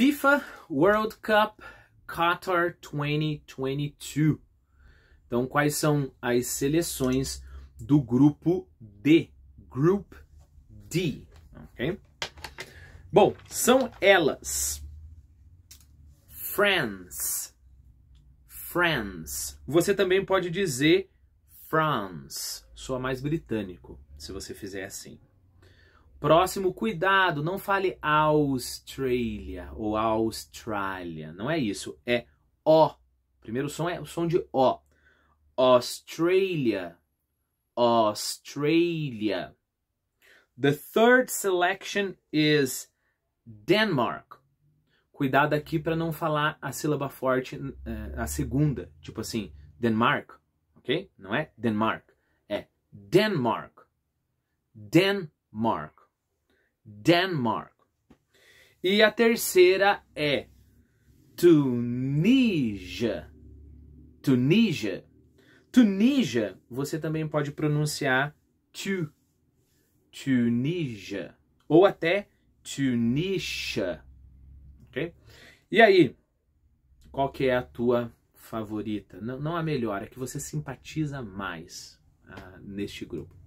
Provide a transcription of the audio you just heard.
FIFA World Cup Qatar 2022. Então, quais são as seleções do grupo D? Group D, ok? Bom, são elas. France. France. Você também pode dizer France. Soa mais britânico, se você fizer assim, Próximo, cuidado, não fale Australia ou Austrália. Não é isso, é O. Primeiro som é o som de O. Australia, Australia. The third selection is Denmark. Cuidado aqui para não falar a sílaba forte, eh, a segunda, tipo assim, Denmark, ok? Não é Denmark, é Denmark. Denmark. Denmark. E a terceira é Tunísia. Tunísia. Tunísia, você também pode pronunciar tu. Tunísia. Ou até Tunísia. Ok? E aí, qual que é a tua favorita? Não, não a melhor, a é que você simpatiza mais ah, neste grupo.